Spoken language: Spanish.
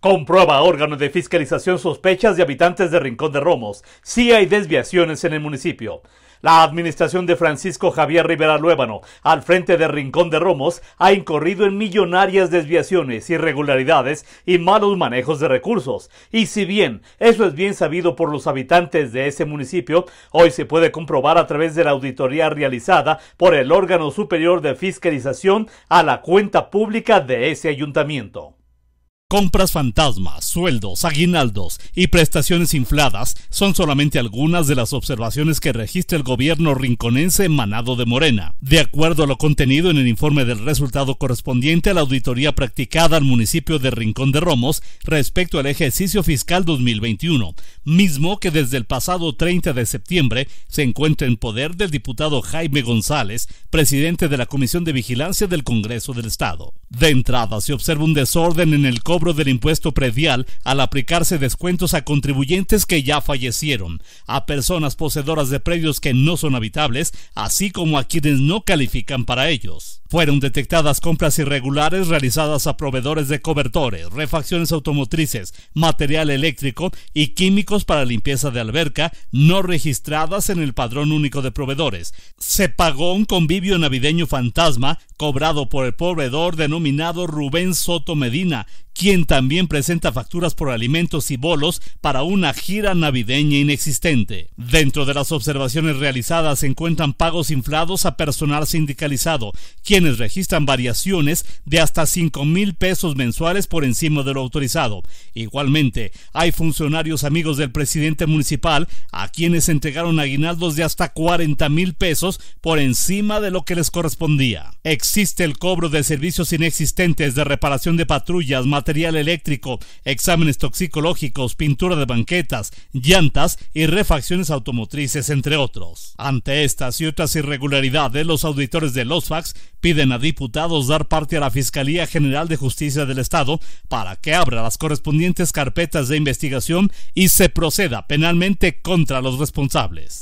Comprueba órganos de fiscalización sospechas de habitantes de Rincón de Romos. si hay desviaciones en el municipio. La administración de Francisco Javier Rivera Luébano, al frente de Rincón de Romos, ha incurrido en millonarias desviaciones, irregularidades y malos manejos de recursos. Y si bien eso es bien sabido por los habitantes de ese municipio, hoy se puede comprobar a través de la auditoría realizada por el órgano superior de fiscalización a la cuenta pública de ese ayuntamiento. Compras fantasmas, sueldos, aguinaldos y prestaciones infladas son solamente algunas de las observaciones que registra el gobierno rinconense manado de Morena, de acuerdo a lo contenido en el informe del resultado correspondiente a la auditoría practicada al municipio de Rincón de Romos respecto al ejercicio fiscal 2021, mismo que desde el pasado 30 de septiembre se encuentra en poder del diputado Jaime González, presidente de la Comisión de Vigilancia del Congreso del Estado. De entrada se observa un desorden en el del impuesto predial al aplicarse descuentos a contribuyentes que ya fallecieron, a personas poseedoras de predios que no son habitables, así como a quienes no califican para ellos. Fueron detectadas compras irregulares realizadas a proveedores de cobertores, refacciones automotrices, material eléctrico y químicos para limpieza de alberca no registradas en el Padrón Único de Proveedores. Se pagó un convivio navideño fantasma cobrado por el proveedor denominado Rubén Soto Medina, quien también presenta facturas por alimentos y bolos para una gira navideña inexistente. Dentro de las observaciones realizadas se encuentran pagos inflados a personal sindicalizado, quienes registran variaciones de hasta 5 mil pesos mensuales por encima de lo autorizado. Igualmente, hay funcionarios amigos del presidente municipal a quienes entregaron aguinaldos de hasta 40 mil pesos por encima de lo que les correspondía. Existe el cobro de servicios inexistentes de reparación de patrullas, material eléctrico, exámenes toxicológicos, pintura de banquetas, llantas y refacciones automotrices, entre otros. Ante estas y otras irregularidades, los auditores de los fax piden a diputados dar parte a la Fiscalía General de Justicia del Estado para que abra las correspondientes carpetas de investigación y se proceda penalmente contra los responsables.